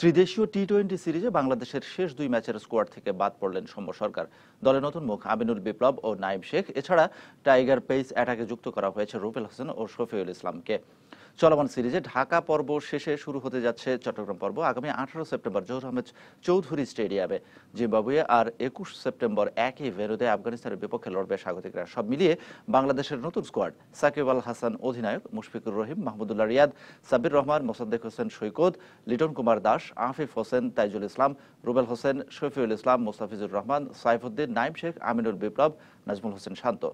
ত্রিদেশীয় T twenty সিরিজে বাংলাদেশের শেষ দুই ম্যাচের স্কোয়াড থেকে বাদ পড়লেন সৌম্য সরকার দলে নতুন মুখ আমিনুল বিপ্লব ও নাইম শেখ এছাড়া টাইগার পেস অ্যাটাকে যুক্ত করা হয়েছে রুবেল হোসেন ও শফিউল ইসলামকে চলমান সিরিজে ঢাকা পর্ব শেষে শুরু হতে যাচ্ছে চট্টগ্রাম পর্ব আগামী আঠারো সেপ্টেম্বর জহর আহমেদ চৌধুরী স্টেডিয়ামে জিম্বাবুয়ে আর একুশ সেপ্টেম্বর একই ভেনুতে আফগানিস্তানের বিপক্ষে লড়বে স্বাগতিকরা সব মিলিয়ে বাংলাদেশের নতুন স্কোয়াড সাকিব আল হাসান অধিনায়ক মুশফিকুর রহিম মাহমুদুল্লাহ রিয়াদ সাব্বির রহমান মোসাদ্দেক হোসেন সৈকত লিটন কুমার দাস আফিফ হোসেন তাইজুল ইসলাম রুবেল হোসেন শফিউল ইসলাম মোস্তাফিজুর রহমান সাইফুদ্দিন নাইম শেখ আমিনুল বিপ্লব নাজমুল হোসেন শান্ত